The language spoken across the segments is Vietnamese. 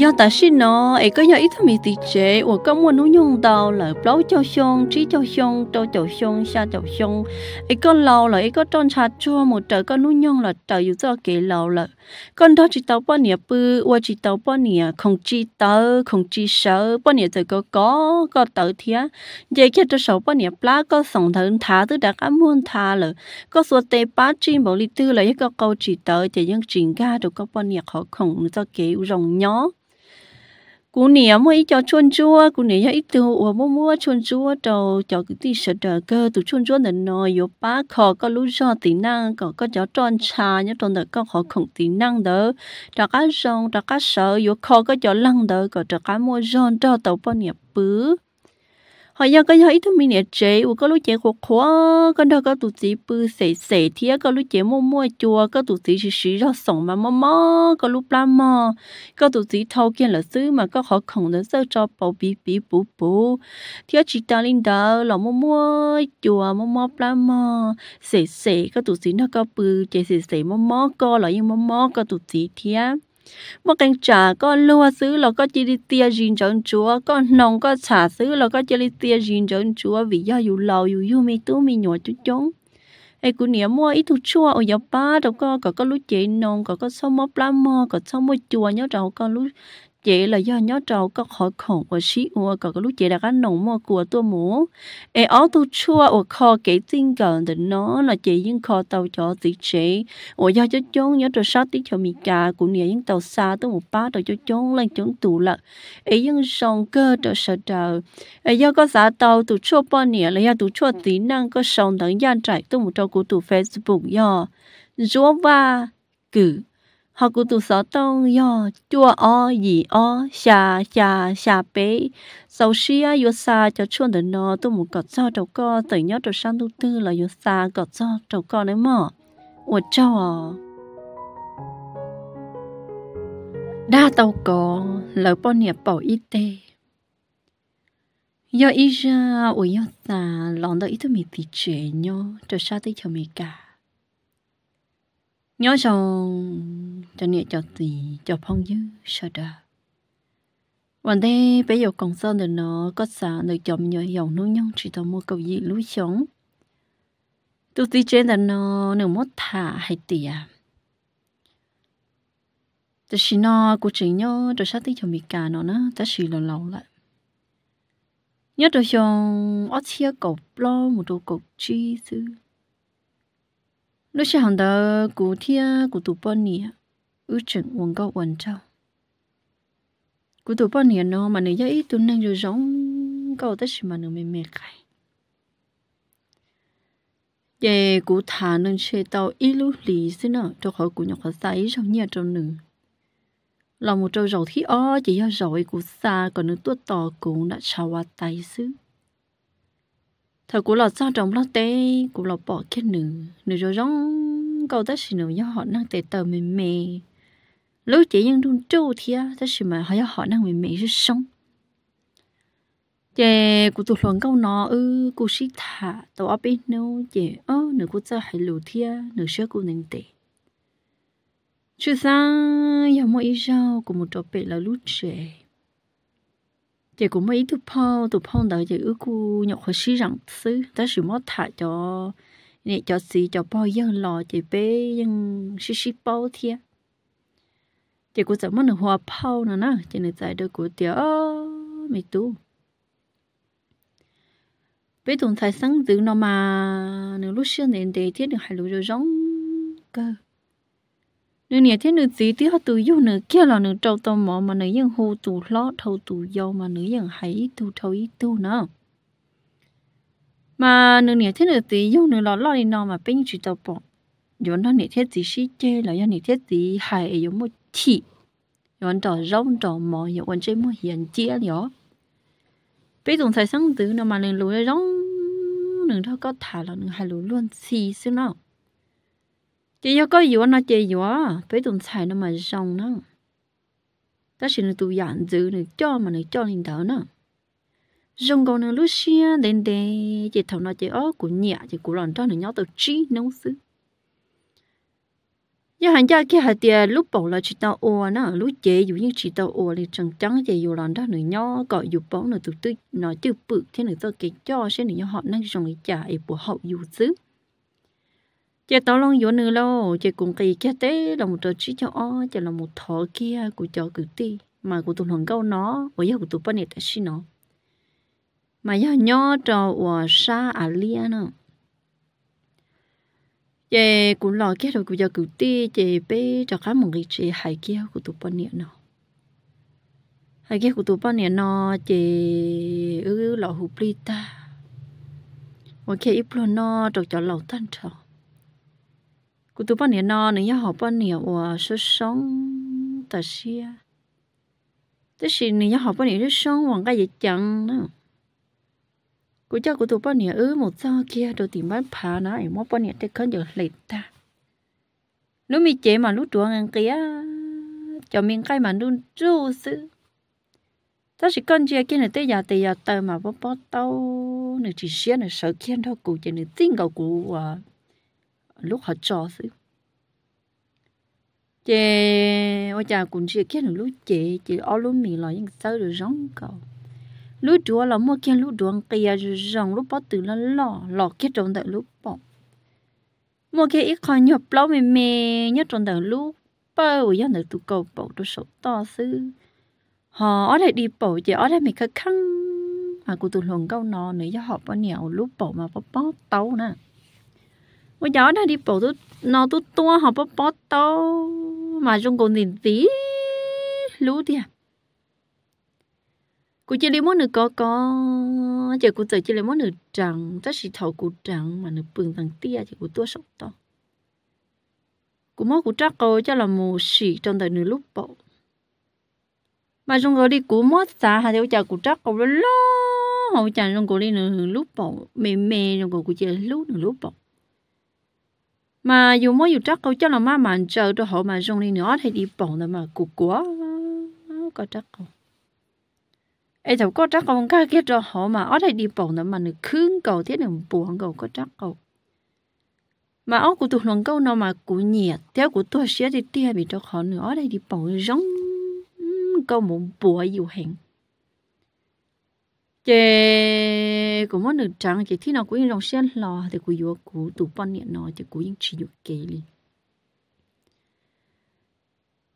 do ta xin nó ấy có nhớ ít thằng mì tì chế và có muốn nó nhung tàu là bao cho xong trí cho xong cho cho xong xa cho xong ấy có lâu là ấy có tròn trà chua một trời có nó nhung là trời dù cho kể lâu là con đó chỉ tao bao nhiêu bự và chỉ tao bao nhiêu không chỉ tao không chỉ sợ bao nhiêu trời có có có tàu thía vậy khi cho sầu bao nhiêu lá có sống thân thả từ đã cá muốn thả là có số tê bá chi bảo lý tư là ấy có câu chỉ tao chỉ những trình ga được có bao nhiêu khó khổng cho kể rồng nhỏ cú nĩa mua ít cho chôn chua cú cho ít từ ủa mua mua chôn chua trầu cho cái ti sợ trở cơ tụ chôn chua nên nó yếu bá khó có lũ do tí năng có có cho tròn trà nhớ tròn đỡ có khó không tí năng đỡ cho cá rong cho cá sợ yếu khó có cho lăng đỡ có cho cá mua rong cho tàu bao nhiêu bứ họ giờ có ít thôi mình chế u có lúc chế khô khô con đó có tụt gì bự sể sể thì có lúc chế mua mua chùa có tụt gì xí xí ra sống mà mò mò có lúc la mò có tụt gì thâu kia là xứ mà có khó khổng nó sao cho bảo bí bí bú bú thì chỉ ta linh đó là mua mua chùa mua mua la mò sể sể có tụt gì nó có bự chế sể sể mò mò có là nhưng mò mò có tụt gì thì một cái trà có lúa xứ là có chỉ đi tia gìn chọn chúa có nồng có xả xứ là có chỉ đi tia gìn chọn chúa vì do dù lâu dù dù mi tú mi nhỏ chút chống ai cũng niệm mua ít thuốc chua ở dọc ba đâu có có có lúa chế nồng có có sâu mốc lá mò có sâu mốc chua nhớ đâu có lúa chị là do nhớ trâu có khỏi khổng của sĩ ua có cái lúc chị đã có nồng mò của tôi mũ e ó tôi chua ở kho kể tin gần thì nó là chị nhưng kho tàu cho tí chị ở do cho chốn nhớ trâu sát tí cho mì cà cũng nhớ những tàu xa tôi một ba tàu cho chốn lên chốn tù lợ e nhưng song cơ trâu sợ trâu e do có giá tàu tụ chua bao nhiêu là do tụ chua tí năng có song thằng gian trải tôi một trâu của tụ facebook do Jova cử họ cụ tụ sở tông yo chua o gì o xà xà xà bé sau xia yo xa cho chuồn đến nó tôi muốn có cho đầu co tới nhớ đầu sang tu tư là yo xa có cho đầu co nữa mà ủa cho đa tàu có lỡ bao nhiêu bảo y tế yo y ra ủa yo xa lòng đó ít tôi mình thì chuyện nhau cho xa tới cho mình cả nhớ xong cho nghĩa cho tì cho phong dư sợ đà còn đây bây giờ còn sao được nó có xả được chồng nhờ dòng nuôi nhân chỉ tao mua cầu gì lúa sống tôi tì trên là nó nếu mốt thả hay tì à tôi chỉ nó của chị nhớ rồi sát tí cho mình cả nó nó ta chỉ là lâu lại nhớ rồi xong ở chia cột lo một đồ cột chi xưa lúc sáng hàng đó cụ thia cụ tụ bao nhiêu? ư chừng quần gạo quần trâu cụ tụ bao nhiêu nó mà nè dây tụ nè rồi giống gạo tất mà nè mê mê khai về cụ thả nên xe tàu ít lúc lì xin nè cho khỏi cụ nhọc khỏi tay trong nhà trong nửa là một trâu dầu thì ó chỉ do rồi cụ xa còn nước tuốt tò cũng đã chào tay xứ thở của lọt sao trong lót tê của lọt bỏ cái nữ nữ rồi rong câu tất xì nữ nhớ họ năng tê tờ mềm mề, mề. lúc chỉ nhân đun trâu thì á tất xì mà họ nhớ họ năng mềm mề rất sống chè của tụt luận câu nọ ư cú xí thả tàu ấp ít nâu chè ơ nữ cú cho hãy lù thì á nữ sữa của nền tê chưa sang giờ mỗi giờ của một trò bể là lúc trẻ chị cũng mấy tụ phong tụ phong đó chị ước cô nhọc khó sĩ rằng xứ ta sự mất thải cho nè cho xí cho bao dân lò chị bé dân xí xí bao thiệt chị cũng chẳng mất được hoa phao nữa nè chị này giải được của tiểu mày tu bé tuần thái sáng giữ nó mà nếu lúc xưa nền đề thiết được hai lũ rồi giống cơ nữ nhà thế nữ tí tí họ tự yêu nữ kia là nữ trâu tao mò mà nữ yên hô tù ló thâu tù yêu mà nữ yên hãy tù thâu ý tù nữa mà nữ nhà thế nữ tí yêu nữ ló ló đi nó mà bên chỉ tao bỏ giờ nó nữ thế tí xí chê là giờ nữ thế tí hãy giống một chị giờ trò rong trò mò giờ quan chơi mua hiền chia nhở bây giờ thời sáng tứ nó mà nữ lùi rong nữ thôi có thả là nữ hay lúa luôn xì xí nào chị yêu có yếu nó chơi yếu phải tụng xài nó mà rong nó ta xin nó tụ dạn dữ này cho mà này cho lên đó nó rong con nó lúc xưa, đến đây chỉ thằng nó chơi ó của nhẹ chỉ của lòng cho nó nhỏ tao trí nấu xứ giờ hàng cha kia hạt tiền lúc bỏ là chỉ tao ô nó lúc chế dù như chỉ tao ô thì chẳng trắng chế dù lần đó nữa nhỏ gọi dù bỏ nữa tụt tụt nó chưa bự thế nữa tao cái cho sẽ nữa họ năng dùng cái trả ấy của hậu dù dữ chị tao long yếu nữa lo chị cũng cái cái tế là một trò chơi cho o chị là một thọ kia của cho cử ti mà của tụi hoàng câu nó với giờ của tụi bên này ta xin nó mà giờ nhỏ cho của sa à lia nữa chị cũng lo cái rồi của giờ cử ti chị bé cho cá một cái chị hai kia của tụi bên này nó hai kia của tụi bên này nó giờ ư lọ hụp ta ok ít lo nó trò cho lẩu tan cho cụ tụ bao nhiêu nó nè nhà họ bọn nè ủa số sống ta xia thế thì nè nhà họ bao nhiêu số sống hoàng cái gì chẳng nữa cụ cho cụ tụ bao nhiêu, ứ một sao kia đồ tìm bán phá nó em mua bọn nè thế khấn giờ lệ ta lúc mi chế mà lúc chuồng ăn kia cho miếng cái mà đun rú sự ta chỉ con chia kia này tới giờ tới giờ tới mà bó bó tao nửa chỉ xia nửa sợ kia thôi, cụ chỉ nửa tin cầu cụ à lúc họ cho xứ chị ôi cha cũng chưa chỉ được lúc chị chị ở lúc mình là những sao được rong cầu lúc đó là mua kia lúc đó kìa rồi rong lúc bắt từ là lò lò kia trong tại lúc bỏ mua kia ít khỏi nhập lâu mình mè nhất trong tại lúc bao giờ được tụ cầu bỏ được số to sư, họ ở đây đi bỏ chị ở đây mình khăng mà cô tụi luôn câu nó nữa cho họ bao nhiêu lúc bỏ mà bỏ bó tấu nè 我摇那里跑都那都多好不跑到 mà trong còn tiền tí lú đi à cô chơi lấy món nữa có có giờ cú chơi chơi lấy món nữa trắng chắc chỉ thầu cú trắng mà nữa bừng thằng tia thì cú tua sốc to Cú mất cú chắc cô cho là mù xỉ trong thời nửa lúc bộ mà trong rồi đi cú mất xa hay theo chờ cú chắc cô lo hậu chàng trong cô đi nửa lúc bộ mềm mềm trong cô cú chơi lúc nửa lúc bộ mà dù mỗi dù chắc câu chắc là má mà chờ cho họ mà dùng đi nữa thì đi bỏng là mà cục quá có chắc không ấy thầu có chắc không cái kia cho họ mà ở đây đi bỏng là mà nó khương cầu thế đừng buồn cầu có chắc không mà ở của tụi lòng câu nào mà cụ nhiệt theo của tôi sẽ đi tia bị cho họ nữa ở đây đi bỏng giống câu muốn bùa dù hình chị cũng muốn được trắng chị thi nào cũng dòng xuyên lò thì cũng vừa cũng tụ bọn nhện nó thì cũng chỉ được kề đi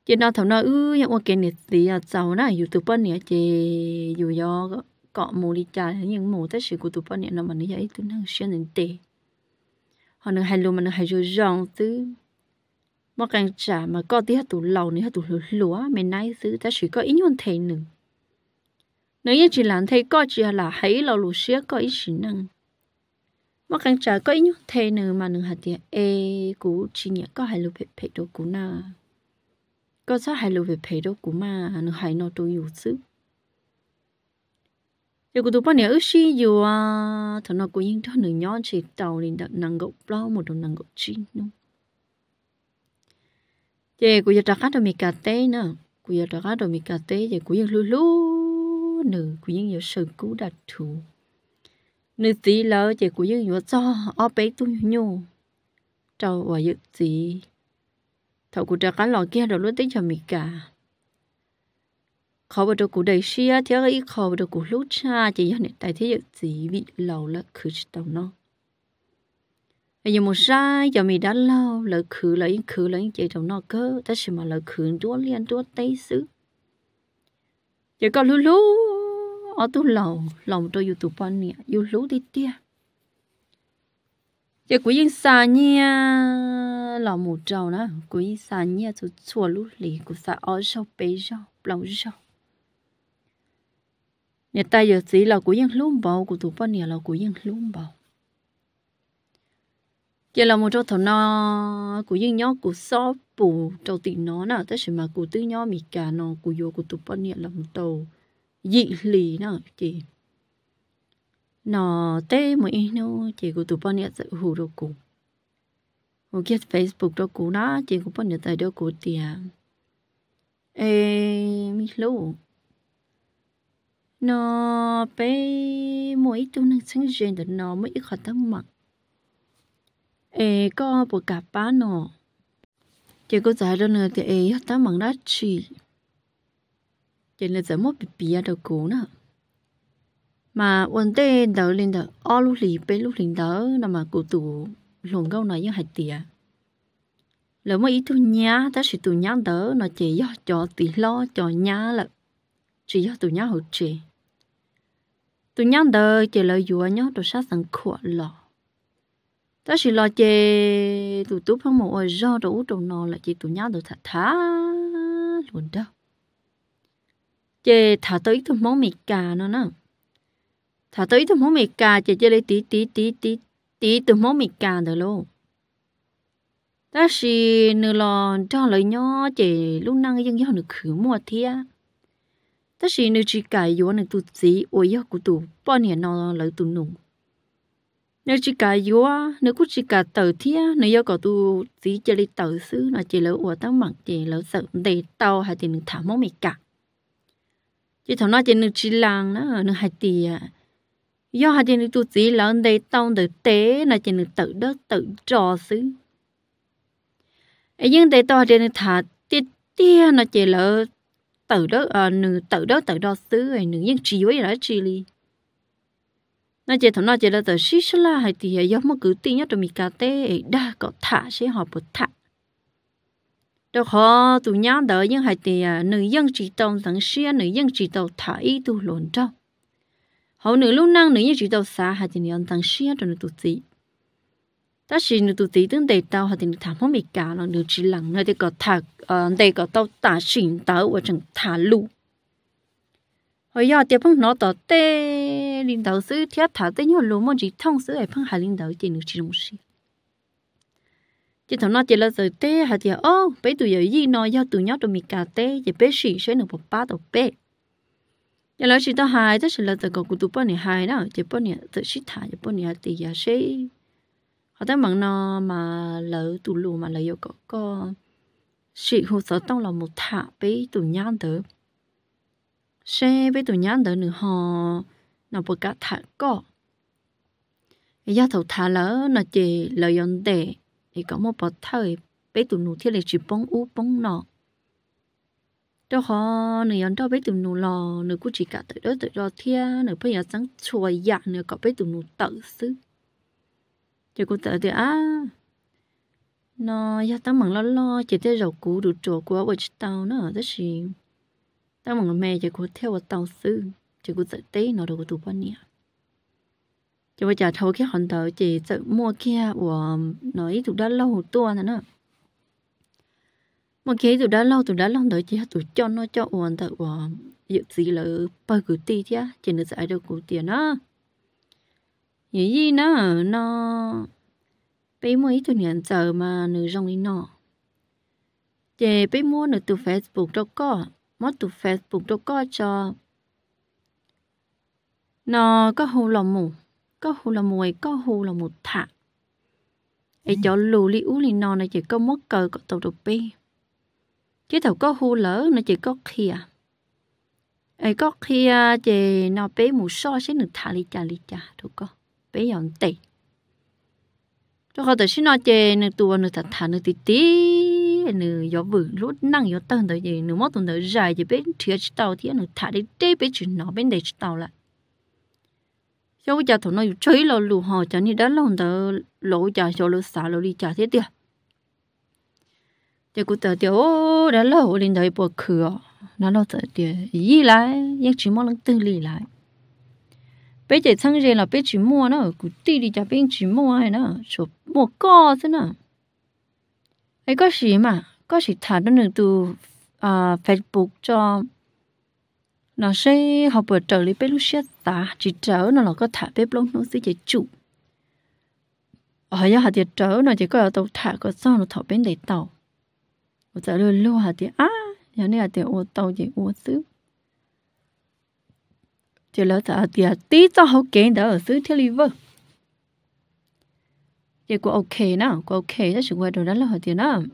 chị nào thầm nói ư những cái này thì giàu na dù tụ bọn nhện chị dù do cọ mù đi chả những mù tất sự của tụ bọn nhện nó mà nó dạy tụ năng xuyên đến tệ họ nó hay luôn mà nó hay rồi rong tứ mà càng trả mà có tí hát tụ lầu nữa hát tụ lúa mình nay thứ tất sự có ít nhuận thế nữa nếu như chỉ làm thấy có chỉ là hãy là lù xía có ít chỉ năng mà càng trả có ít nhúc thế nữa mà nương hạt tiền ê cú chỉ nhớ có hai lù phải phải đồ cú na có sao hai lù phải phải đồ cú mà nương hai nó tôi yếu chứ giờ cú tụi bao nhiêu xí yếu à thằng nó cú yên thôi nương nhon chỉ tàu lên đặt năng gốc bao một đồng năng gốc chi nung giờ cú giờ trả khác đồ mì cà tê nữa cú giờ trả khác đồ mì cà tê giờ cú giờ lú lú nữ của những yếu sự cũ đặt thù nữ tí lỡ chỉ của những yếu cho ở bé tu nhô trâu và những gì thầu của cá lò kia rồi luôn tới cho mình cả khó vào trong cuộc đời xia thì ấy khó vào trong cuộc lúc xa chỉ do này tại thế những gì bị lâu là khứ tàu nó bây giờ một sai giờ mình đã lâu là khứ là những khứ là những chế tàu nó cơ tất nhiên mà là khứ đua liên đua tây xứ giờ có lú lú ở tu lầu lòng tôi youtube bao nè yêu lú đi tia giờ quý yên xa nha lòng một trầu đó quý yên xa nha tôi chùa lú lì của xa ở sau bế sau lòng sau nhà ta giờ chỉ là của yên lú bầu của tụ bao nè là của yên lú bầu giờ là một chỗ thằng nó của những nhóm của shop bù trâu tỉnh nó nè tất sự mà của tứ nhóm mì cả nó của vô của tụi bọn nhẹ là một tàu dị lì nè chị nó té mới nó chị của tụi bọn nhẹ sẽ hù đồ cụ một cái facebook đồ cụ đó chị của bọn nhẹ tại đồ cụ tiền ê mi lú nó bé mỗi tuần năng sáng giờ nó mới khó tâm mặc ê có bộ cà pá nọ chị có giải nữa thì ê ta mắng đã chỉ chị là giải một bị bia đầu cố nè mà vấn đề đầu lên đầu ô lúc lì bên lúc lên đó là mà cụ tụ lồng gâu nói với lỡ mà ý thu nhá ta chỉ tụ nhá đỡ nó chỉ do cho tỷ lo cho nhá là tụ nhá hậu chị tụ nhá đỡ chỉ lợi dụng nhá đồ sát sẵn khổ lọ ta chỉ lo chê tụi tú phong một do đủ trồng nò là chị tụi nhau được thả thả luôn đâu chê thả tới thằng món mì cà nó nè thả tới thằng món mì cà chị chơi lấy tí tí tí tí tí tụi món mì cà được luôn ta chỉ nửa lò cho lời nhỏ chê lúc năng dân do được khử mua thia ta chỉ nửa chỉ cài vô nửa tụt gì ôi do của tụi bao nhiêu nó lấy tụi nùng nếu chỉ cả yếu nếu cũng chỉ cả tờ thía nếu yêu cầu tu chỉ chơi đi tờ xứ nó chỉ lỡ của tao mặc chỉ lỡ sợ để tao hay thì mình thả máu mày cả chỉ thằng nó chỉ nước chỉ làng nó nước hay thì à. do hay thì nước tu chỉ là để tao để tế nó chỉ nước tự đó tự trò xứ ấy nhưng để tao thì nước thả tiết tia nó chỉ lỡ tự đó à, nữ tự đó tự đó xứ rồi nữ nhưng chỉ với là chỉ li nó chỉ thằng nó chỉ là tờ xí xí la hay thì à, do mà cứ tin nhất rồi mình cà tê đa có thả sẽ họ bớt thả đó họ tụ nhau đỡ nhưng hay thì à, nữ dân chỉ tông thằng xí nữ dân chỉ tàu thả ý tụ lộn trong họ nữ lúc năng nữ dân chỉ tàu xa hay thì nhân thằng xí rồi nữ tụ gì ta chỉ nữ tụ gì tương đề tàu hay thì nữ thả không bị cả là nữ chỉ lặng nơi thì có thả ờ đề có tàu thả xỉn tàu và chẳng thả lụ hồi giờ tiếp phong nó tỏ tê linh đầu sư thiết thả tê nhiều lúa môn chỉ thông sư ấy phong hà linh đầu chỉ được chỉ đúng gì chỉ thằng nó chỉ là giờ tê hà thì ô bây tụi giờ gì nó do tụi nhóc tụi mình cà tê giờ bé xỉ sẽ được một ba đầu bé giờ nói chỉ tao hài tức là giờ cậu tụi bọn này hai đó chỉ bọn này tự xít thả chỉ bọn này thì giờ sẽ họ ta mặn nó mà lỡ tụi lù mà lỡ yêu cậu có xỉ hồ sơ tông là một thả bé tụi nhang được xe với tụi nhắn đỡ nữa họ nó bực cả thả có giá thầu thả lỡ nó chỉ lời yon tệ thì có một bọt thời bé tụi nụ thiết là chỉ bóng u bóng nọ Đâu họ nửa yon cho bé tụi nụ lò nửa cũng chỉ cả tới đó tới đó thia nửa bây giờ sáng chuồi dạ nửa có bé tụi nụ tự xứ chỉ cũng tự thì à nó giá tao mừng lo lo chỉ tới rầu cũ đủ chỗ của ông tao nó rất xịn ta mẹ 但我妹就过跳我到死，就过在地那都过多半年。就 bây giờ thâu cái hòn tàu chỉ tự mua kia của nói tụi đã lâu tua nữa nữa một khi tụi đã lâu tụi đã lâu tới chỉ tụi cho nó cho uồn tự của dự gì là bao cử ti chứ chỉ được giải được cụ tiền đó như gì nó nó bây mới ít nhận giờ mà nữ rong đi nọ chỉ bé mua nữa từ facebook đâu có mất ಮತ್ತು Facebook có cho nó có hù là mù có hù là mù có hù là mù thả ấy ừ. cho lù li u li nó này chỉ có mất cờ có tàu đục bi chứ tàu có hù lỡ nó chỉ có kia ấy có kia chỉ nó bé mù so sẽ được thả li chả li chả đúng không bé giòn tệ cho họ tự xin nó chỉ nó tua nó thật thả nó tí tí nữ yo vự rút năng yo tân tới gì nữ mất tuần tới dài gì bên thiệt tàu thì nữ thả đi tê bên chuyện nó bên để tàu lại yo bây giờ tụi nó chơi lo lù họ cho nên đã lòng tớ lỗ cho cho lỗ xả lỗ đi trả thế tiền thì cụ tớ thì ô đã lỗ lên tới bỏ cửa nó lo tớ thì ý lại nhưng chỉ mong lăng tư lì lại bây giờ thằng gì là bây chỉ mua nó cụ tì đi cho bên chỉ mua hay nó chụp mua co thế nào 诶，嗰時嘛，嗰時睇到你度啊 Facebook 咗，嗱些學部就你俾老師打，只走嗱落個睇俾老師嘅主。係啊，下啲走嗱只個有到睇個生落頭邊地到，我就嚟撈下啲啊，有呢下啲我到嘅我ซื้อ。就攞就下啲啊，啲就好勁到ซื้อ條嚟喎。也过 OK 呢，过 OK，但是过到那了好点呢。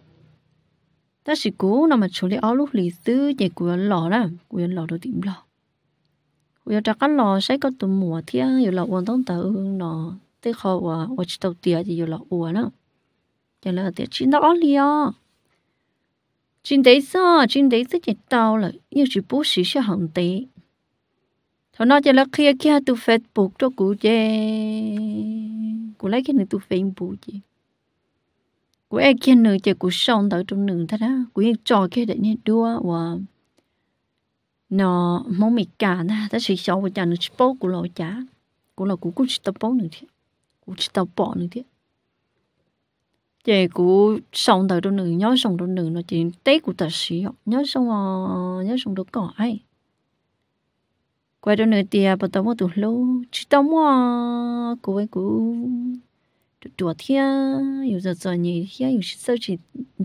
但是过那么处理奥路里斯也过老了，过老到点了。我要 cái lò sẽ có tụ mùa thì yêu lò uống tông tàu nó tới họ và và chỉ tàu tiệt thì yêu lò uống nó cho nên tiệt chín đó liền chín đấy sao chín đấy rất nhiều tàu là yêu chỉ bố sĩ sẽ hàng đấy họ nói cho là kia kia tu facebook cho cụ chơi, cụ lấy cái này tu facebook chứ, chị cụ ấy kia nữa chơi cụ xong tới trong nửa thế đó cụ ấy trò kia để nhé đua và nó mong mì cả na ta chỉ xấu của cha nó bố của lo cha của lo của cũng chỉ tập bố nữa thế cũng chỉ tập bỏ nữa thế chị của xong tới trong nửa nhớ xong trong nửa nó chỉ tết của ta sĩ nhớ xong ờ, nhớ xong được cỏ ấy quay đâu nữa thì bắt đầu mua tủ lô chỉ tao mua cố ấy cố đùa thia yêu giờ giờ nhỉ thia yêu sao chỉ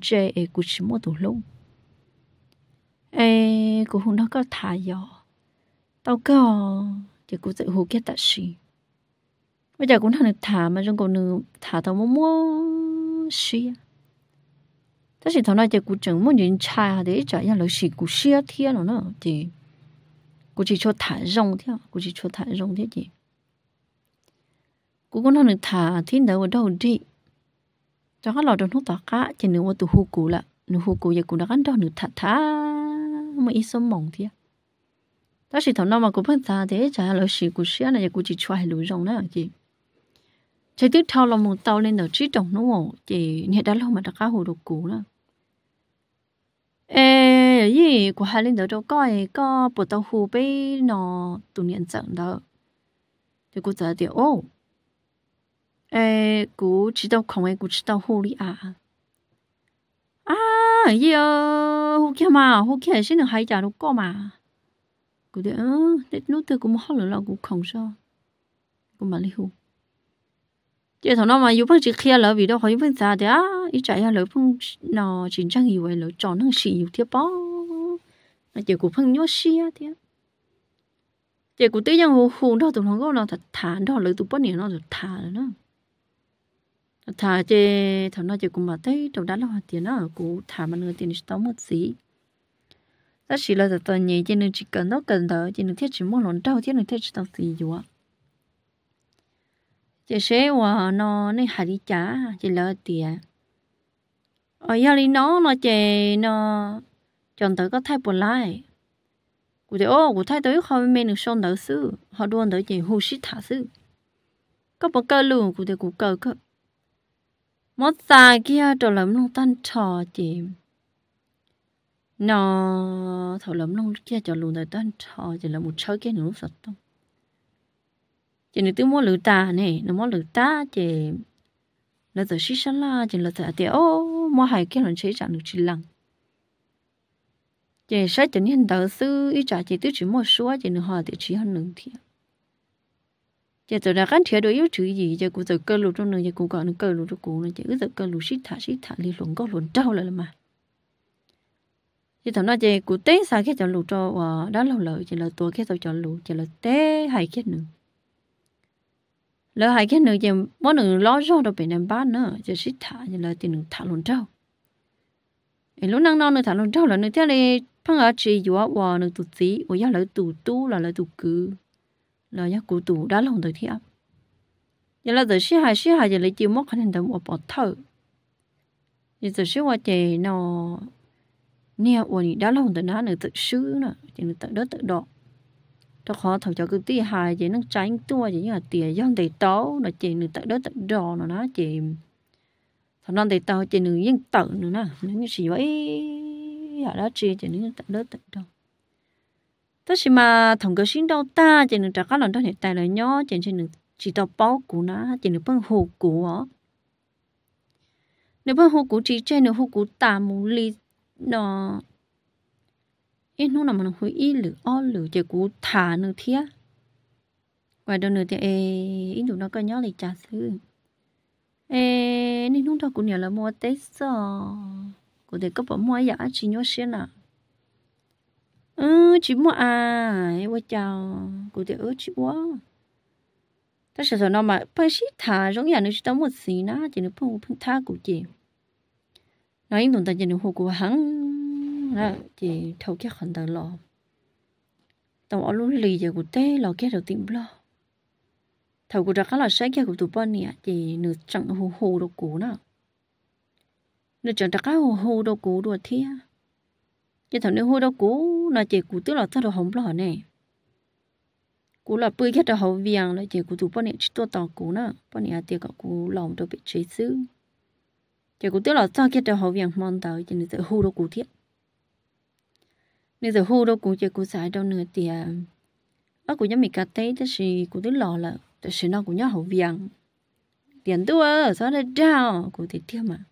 chơi ấy cố chỉ mua tủ lô ấy cố hôm đó có thả gió tao có thì cố tự hồ kia tạ sĩ, bây giờ cũng thằng được thả mà trong cổ nữa thả tao mua mua xì tất nhiên thằng này thì cố chẳng muốn nhìn cha để trả nhà lỡ xì cố xia rồi nó nữa thì cô chỉ cho thả rong thế cô chỉ cho thả rong thế gì cô có nói được thả thế đâu ở đâu đi cho họ lò trong nước tạc cá chỉ nếu tôi hú cú là nếu hú cú giờ cũng đã gắn đó nếu thả thả mà ít sớm mỏng thế đó chỉ thằng nào mà cũng phải thả thế chả là chỉ cô xia này cô chỉ cho hai lũ rong nữa gì chỉ tiếp theo là một tàu lên đầu trí trồng nó ngộ chỉ nhẹ đã lâu mà đã cá hồ đồ cú là thì của hai linh đó đâu có ấy có bộ tàu hù bê nó tu niệm chẳng đó thì cô giờ thì ô ê cô chỉ đâu không ấy cô chỉ đâu hù đi à à giờ hù kia mà hù kia xin được hai trả đâu có mà cô thì ừ, để nút tôi cũng không lỡ là cô không sao cô mà đi hù chứ thằng nó mà yêu phong chỉ kia lỡ vì đâu hỏi phong già thì à? ít chạy ra lỡ phong, nó chính trang hiểu lỡ chọn năng sĩ yêu tiếp bao 结果朋友死啊天！结果对象我红到同我那他谈到了都半年了就谈了呢。thà chê thằng nó chê cũng mà thấy đầu đã lo tiền nó cũng thà mà người tiền tao một gì tất chỉ là tao nhảy trên đường chỉ cần nó cần đó trên đường thiết chỉ muốn lộn đau trên đường thiết chỉ tao gì vậy chê xế và nó nên hại đi trả chê tiền ở gia đình nó nó nó chọn tới có thay buồn lại cụ thể ô cụ thay tới họ mình được xong tới sư họ đuôn tới chỉ hú xít thả sư có một cơ lường cụ thể cụ cơ cơ mất xa kia trở lắm long tan trò chị nó thầu lắm long kia trở lùn tới tan trò chỉ là một chơi kia nữa sạch không chỉ nếu tiếng mua lửa ta này nó mua lửa ta chỉ là giờ xí xá la chỉ là giờ tiệt ô mua hai kia là chế chẳng được chỉ lăng chị sẽ cho nên đầu sư ý trả chị tự chỉ một số chị nữa họ thì chỉ hơn nửa thì chị tôi đã gắn thiệt đối yếu chữ gì chị cũng tự cơ lưu trong nửa chị cũng còn cơ lưu trong cũng là chị cứ tự cơ lụt xít thả xít thả đi luận có luận trâu lại mà chị thằng nói chị cũng té xa cái chọn lụt cho và đã lâu lợi chị là tôi cái tôi chọn lụt chị là té hay cái nữa lỡ hay cái nữa chị mỗi nửa lo cho đâu bị nằm bán nữa chị xít thả chị là tiền thả luận trâu 哎，lúc năng non nữa thằng lúc đâu là nữa thế này phăng ở chị dù hòa nữa tụ tí ở nhà lỡ tụ tu là lỡ tụ cứ là nhà cụ tụ đã lòng tới thế giờ là giờ xí hai xí hai giờ lấy chiều mốt khả năng đầm ở bỏ thở giờ giờ xí chị nó nè ở nhà đã lòng tới nó nữa tự xứ nữa chị tự đó tự đọ cho khó thầu cho cứ tí hai chị nó tránh tua chị như là tiền dân để tố là chị tự đó tự đọ nó nó chị thằng non thì tao chỉ nửa yên tự nữa nè nếu như chỉ vậy họ đó chỉ chỉ nửa tự đỡ tự đâu tất nhiên mà thằng cơ xin đâu ta chỉ nửa trả các lần đó hiện tại là nhỏ chỉ chỉ nửa chỉ tao bao cũ nó chỉ nửa bưng hồ cũ ó nếu bưng hồ cũ chỉ chơi nửa hồ cũ ta mù li nó ít nó là mình hơi ít lửa o lửa chỉ cũ thả nửa thía ngoài đâu nửa thì ít đủ nó có nhỏ lại trả thứ ê nên không thôi cũng nhờ là mua tết sao cũng để có bỏ mua giả chỉ nhớ xí là ừ chỉ mua à ôi chào cũng để ớ chỉ quá ta sẽ nó mà bây xí thả giống như là chỉ tao một xí na chỉ nữa phun phun thả cũng chỉ nói những tuần ta chỉ nữa hồ của hắn là chỉ thâu cái khoản tờ lò tao ở luôn lì giờ của tê lò cái đầu tiên lo thầu của chắc là sẽ kia của tụi bọn nè thì nửa chẳng hồ hồ đồ cũ nè nửa chẳng chắc hồ hồ đồ cũ đồ thia chỉ thằng nửa hồ đồ cũ là chỉ cũ tức là tao đồ hỏng lỏ nè cũ là bơi cái đồ hậu viàng là chỉ của tụi bọn nè chỉ tua tỏ cũ nè bọn nè tiệc cả cũ lòng đồ bị chế xứ chỉ cũ tức là tao cái đồ hậu viàng mong tao chỉ nửa hồ đồ cũ thiệt nửa giờ hồ đồ cũ chỉ cũ xài đâu nửa tiệc ở của nhóm mình cà tây thì chỉ tức lỏ là tôi xin nó cũng nhớ hậu viện tiền tôi ở sao đây trao cụ thể tiêu mà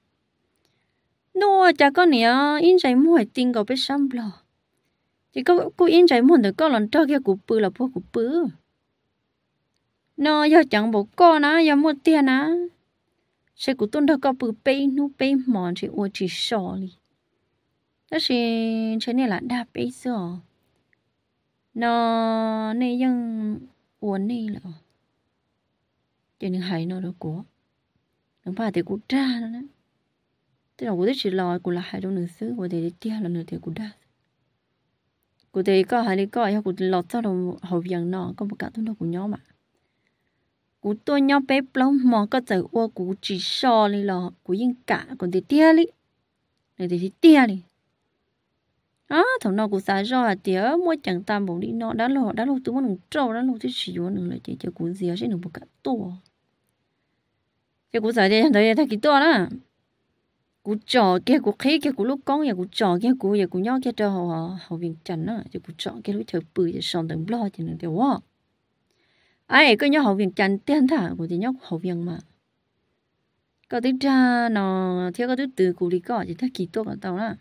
nô cha con nè in trái mua tin có biết xăm lò chỉ có cô in trái mua được có lần cho kia cụ bự là bố cụ bự nó giờ chẳng bố con á giờ mua tiền á sẽ cụ tuân đâu có bự bê nu bê mòn chỉ uo chỉ sò đi, đó là thế này là đa bê sò nó này nhưng uốn này là trên hay nó đó của nó phải thì cũng ra nó đấy thế là cũng thấy chỉ lòi cũng là hai trong nửa xứ thấy đi tia là nửa thì cũng đa của thấy có hai đi coi của lọt sau đồng hậu vàng nọ có một cả tôi nó cũng nhóm mà của tôi nhóm bé plong mò có giờ ô của chỉ so đi lọ của yên cả còn thì tia đi này thì tia đi à thằng nào cũng xả rồi à tía mua chẳng tam bổng đi nọ, đã lọ đã lọ tụi nó trâu đã lọ thì chỉ vô nữa là chỉ chỉ cũng gì ở trên nó một cả tổ cái cú sợ đây thấy thấy kỹ to đó cú trò kia cú khí kia cú lúc con nhà cú trò kia cú nhà cú nhóc kia cho họ họ viện trần đó cho cú trò kia lúc thời bự cho sòn tầng lo thì nó đều quá ai cứ nhớ họ viện trần tiền thả của thì nhóc học viện mà có thứ cha nó theo có thứ từ cụ đi cọ chỉ thấy kỹ to cả tàu đó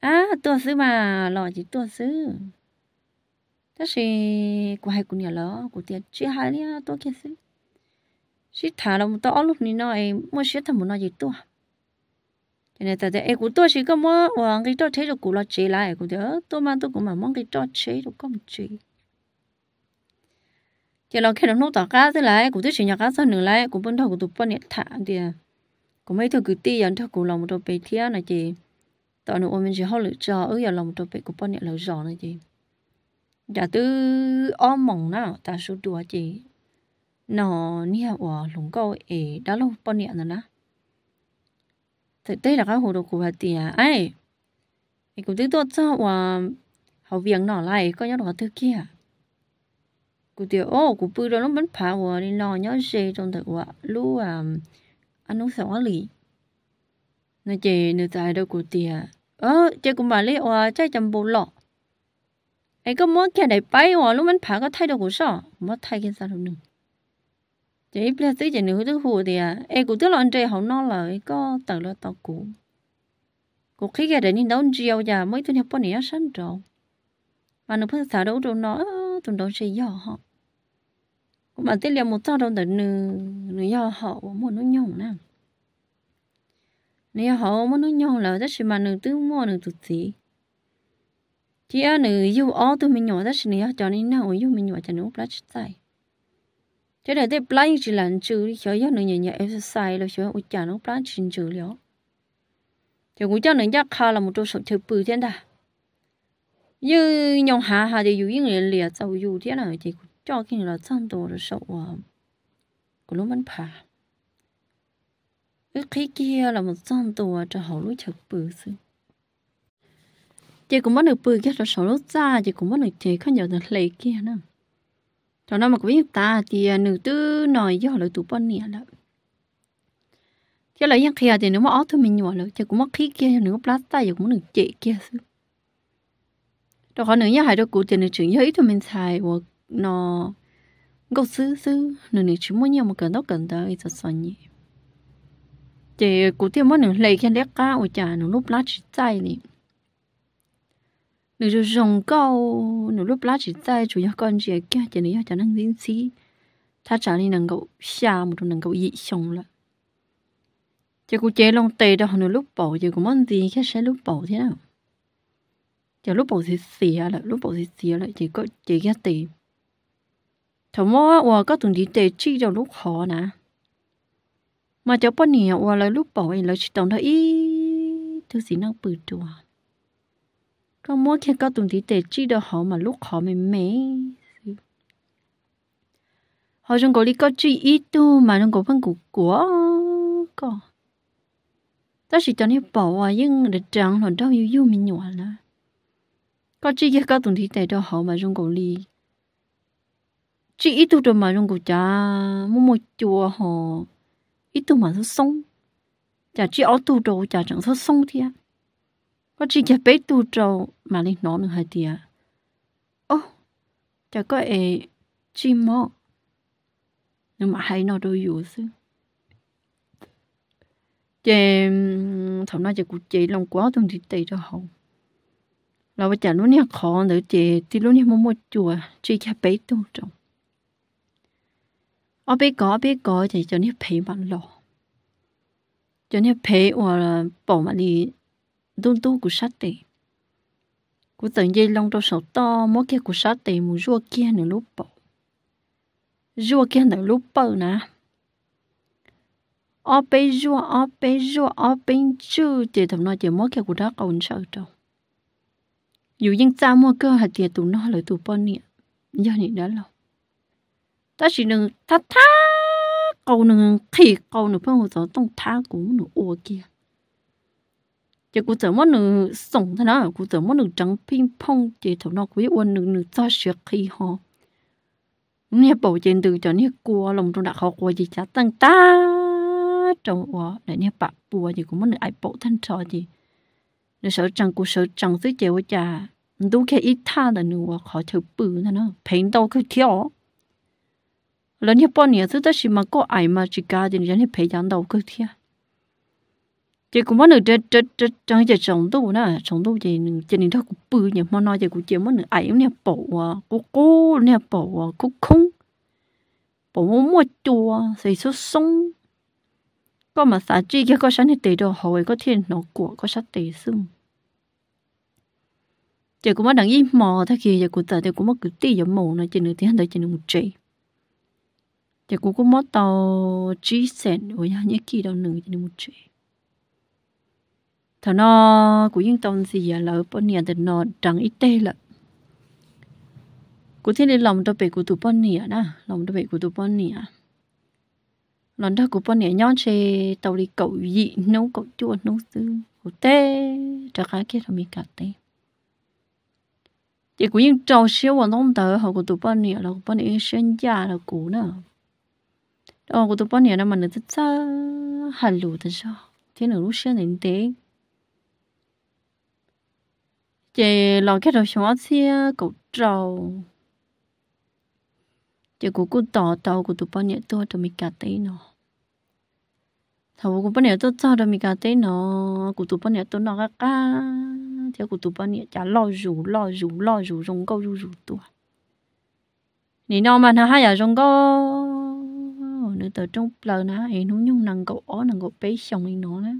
à tua sứ mà lò chỉ tua sứ thế thì của hai cụ nhà lỡ của tiền chia hai nha tua kia sứ sĩ thả là một to lúc này nó em mua sĩ thằng một nó gì to cho nên tại em cũng to sĩ có mua hoàng cái to thấy được cũng lo chế lại cũng thế tôi mang tôi cũng mà mong cái to chế được không chế cho nên khi nó nốt tao cá thế lại cũng thế sĩ nhà cá sao nữa lại cũng bên thầu cũng tôi bên nhẹ thả thì cũng mấy thằng cứ ti dần thằng cũng lòng một đôi bề thía này chị tao ôm mình chỉ học lựa chọn ở giờ lòng một đôi bề của bên nhẹ lựa chọn này chị đã tư ôm mỏng nào ta số đùa chị nó nhỉ, ở lũng câu ấy đã lâu bao nhiêu nữa thực tế là cái hồ đồ của hạt tiền ấy ấy cũng tiếc tốt cho và học viện nó lại có nhớ đó thứ kia cụ tiểu ô cụ bự đó nó vẫn phá và đi nó nhớ gì trong thực và lu à anh uống sáu lì nó chị nó tại đâu cụ tiền à? ơ chị cũng bảo lấy và chắc chăm bộ lọ ấy có món kia để bay và lúc vẫn phá có thay đồ của sao mất thay cái sao đâu nữa chỉ bây giờ chỉ nếu tức hù thì à em cũng tới là anh chị không nói lời có tờ là tao cũ cũng khi cái đấy nên đâu chiều già mới tôi nhập bọn này sẵn rồi mà nó phân xả đâu rồi nó tụi đâu sẽ dò họ cũng mà tiếc là một tao đâu tận nữ nữ dò họ muốn nó nhong nè nếu họ muốn nó nhong là rất là mà nữ tứ mua nữ tụt gì chỉ à nữ yêu ó tôi mình nhỏ rất là này cho nên nào yêu mình nhỏ cho nó lát chạy cho nên thế plan chỉ là trừ cho cho nên nhà nhà exercise là cho u cha nó plan chỉ trừ liao thì u cha nên chắc khá là một chỗ sổ chơi bự thế đã như nhong hà hà thì dù những người liệt sau dù thế nào thì ờ, cho cái là chân đồ là quá, của lúc mình phá cái kia là một chân đồ cho họ lúc chơi bự xưa chị cũng bắt được bự cái là sổ lúc ra chị cũng bắt được chị không nhớ được lấy kia nữa cho nó mà quý ta thì à, nữ tư nói do lời tụ bọn nè đó chứ lời nhắc kia thì nếu mà ó thôi mình nhỏ lời chứ cũng mất khí kia nếu plát ta giờ cũng được chị kia sư đó khó nữa nhá hai đứa cụ thì nữ chuyện giấy thôi mình xài và nó gốc sư sư nữ nữ chuyện muốn nhiều mà cần đó cần đó ít sao nhỉ chị cụ thì muốn nữ lấy cái đét cá ở nhà nữ lúc lát chỉ này nếu cho rồng câu nếu lúc lá chỉ tay chủ yếu con chỉ kia chỉ nếu cho năng dính xí ta trả đi năng cậu xa một trong năng cậu dị xong là chỉ cô chế long tê đó nếu lúc bỏ chỉ có món gì khác sẽ lúc bỏ thế nào chỉ lúc bỏ thì xỉa lại lúc bỏ thì xỉa lại chỉ có chỉ cái tê thầu mua hoa có từng đi tê chi cho lúc khó nè mà cháu bao nè, hoa lại lúc bỏ ấy là chỉ tổng đó ý thứ gì năng bự chuột có mỗi khi có tụng thì để chỉ được họ mà lúc họ mình mấy họ trong cổ lý có chỉ ít tu mà trong cổ phân cổ của có ta chỉ cho nên bảo à nhưng để chẳng là đâu yêu yêu mình nhỏ là có chỉ khi có tụng thì để được họ mà trong cổ lý chỉ ít tu mà trong cổ cha mua mua chùa họ ít tu mà nó sống chả chỉ ở tu rồi chả chẳng nó sống thiệt có chỉ chả bé tu trâu mà lên nó nữa hai tia ô có ê chi mò nhưng mà hay nó đôi dù chứ chè thằng nói chè cụ chị lòng quá tôi thì tì cho hậu là bây giờ lúc này khó nữa chè thì lúc này mua mua chùa chỉ chả bé tu trâu ở bé có bé có thì cho nên phải bạn lo cho nên phải hoặc là bỏ mà đi đun tu của sát tì của tận dây lông đâu sầu to mỗi kia của sát tì mù rùa kia nửa lúc bầu rùa kia nửa lúc bầu nè ở bên rùa ở bên rùa ở bên chư thì thầm nói chỉ mỗi kia của đó còn sầu đâu dù dân ta mua cơ hạt tiền tụ nó lời tụ bọn nè do nè đã lâu ta chỉ đừng thắt thắt cầu nương thì cầu nương phong hồ tông thá của nửa ua kia chỉ cụ tưởng muốn nữ sống thế nào cụ tưởng muốn nữ trắng ping pong chỉ thấu nó quý uôn nửa nửa cho sửa khi họ nè bảo trên từ cho nè cua lòng trong đã học qua gì chả tăng ta trong quá, để nè bạc bùa gì cũng muốn nửa ai bảo thân trò gì nữ sợ chẳng cụ sợ chẳng chế chèo cha, đủ cái ít tha là nữ khó thở bự thế nào pin đau cứ thiếu lần nè bao nhiêu thứ ta chỉ mà có ai mà chỉ cả thì nè phải chẳng đau cứ thiếu chị cũng muốn được trên trên trên trong giờ sống tu nè sống tu chị chị nên thôi cũng bự nhỉ mà nói chị cũng chỉ muốn được ấy nè bộ à cô cô nè bộ à cô không bộ muốn mua chùa xây số sông có mà xã chi cái có sáng thì tệ đồ hồi có thiên nó của có sáng tệ xương chị cũng muốn đặng ý mò thay kia chị cũng tại chị cũng muốn cứ tì giờ mù nè chị nữa thì hắn đợi chị nữa một chị chị cũng có muốn tàu chi sẹn với nhá nhớ kỳ đâu nữa chị nữa một chị thằng nó cũng yên tâm gì à là bọn nhà thì nó chẳng ít tê lận cũng thiên nên lòng tôi bị của tụi bọn nhà đó lòng tôi bị của tụi bọn nhà lòng đó của bọn nhà nhon xe tàu đi cậu dị nấu cậu chua nấu sư của tê trả khá kia là mình cả tê chị cũng yên trâu xíu vào nông tờ họ của tụi bọn nhà là của bọn nhà sinh ra là cũ nữa đó của tụi bọn nhà là mà nó rất xa hà lù thật sao thế nào lúc xưa đến tiếng chị lòng cái đầu xóa xe cổ trầu chị cũng cũng tỏ tàu của tụi bao nhiêu tuổi cho mình cả tay nó thầu của bao nhiêu tuổi cho cho mình cả tay nó của tụi bao nhiêu tuổi nó cả cả theo của tụi bọn nhẹ chả lo rủ lo rủ lo rủ rong câu rủ rủ tôi nè nó mà nó hay là rong câu nữa từ trong lờ nó ấy nó nhung nàng cậu ó nàng cậu bé chồng nó đấy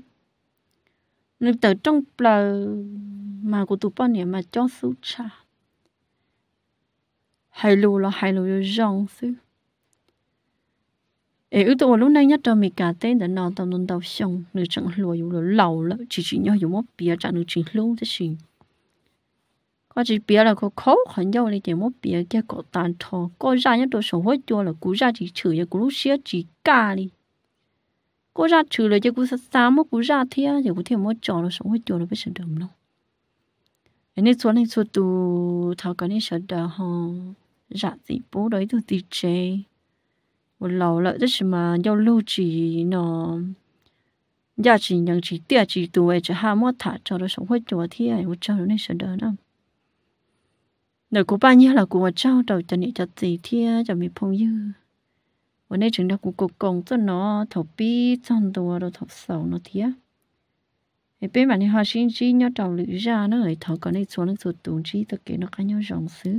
nếu tới trong bờ mà của tụi bọn này mà cho số cha hai lô là hai lô rồi rong xứ ê ưu tụi lúc này nhất cho mình cả tên để nó tao nôn tao xong nửa chẳng lùa dù là lâu lắm chỉ chỉ nhau dù mất bia chẳng nửa chỉ lâu thế gì có chỉ bia là có khó khăn nhau này chỉ mất bia cái có tàn thọ có ra nhất đồ sống hết cho là cú ra chỉ chửi ya cú lúc xía chỉ ca đi cô ra trừ rồi cho cô sao mà cô ra thế à giờ cô thêm mỗi trò nó sống hết trò nó biết sự đầm đâu anh ấy xuống anh xuống tù thảo cái này sợ đờ họ dạ gì bố đấy từ từ chế một lầu lợi rất mà giao lưu chỉ nó giờ chỉ nhận chỉ tia chỉ tù ấy chỉ hai mươi thả cho nó sống hết trò thế à cô cho nó này sợ đờ đâu nếu cô ba nhiêu là cô mà trao đầu cho chị cho gì thế cho mình phong dư วันนี้ถึงดากูกกงจนเนาะทบปีจนตัวเราทบเสาเนาะเทียไอ้เป็นแบบนี้ฮะชิ้นชิ้นเนาะดาวหรือจาเนาะไอ้ทอก่อนไอ้ชวนนั่งสุดตูนชี้ตะเกียเนาะกันเนาะจองซื้อ